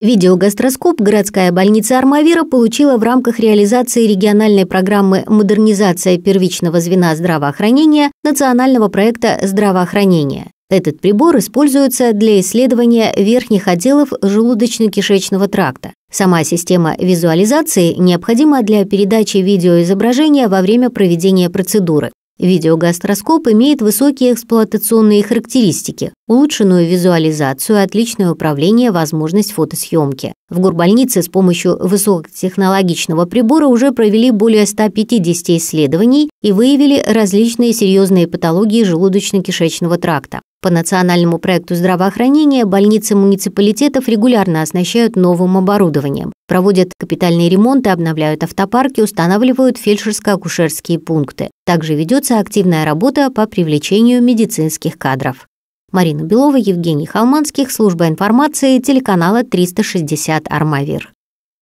Видеогастроскоп городская больница Армавира получила в рамках реализации региональной программы «Модернизация первичного звена здравоохранения» национального проекта «Здравоохранение». Этот прибор используется для исследования верхних отделов желудочно-кишечного тракта. Сама система визуализации необходима для передачи видеоизображения во время проведения процедуры. Видеогастроскоп имеет высокие эксплуатационные характеристики, улучшенную визуализацию, отличное управление, возможность фотосъемки. В горбольнице с помощью высокотехнологичного прибора уже провели более 150 исследований и выявили различные серьезные патологии желудочно-кишечного тракта. По национальному проекту здравоохранения больницы муниципалитетов регулярно оснащают новым оборудованием, проводят капитальные ремонты, обновляют автопарки, устанавливают фельдшерско-акушерские пункты. Также ведется активная работа по привлечению медицинских кадров. Марина Белова, Евгений Холманских, служба информации, телеканала 360 «Армавир».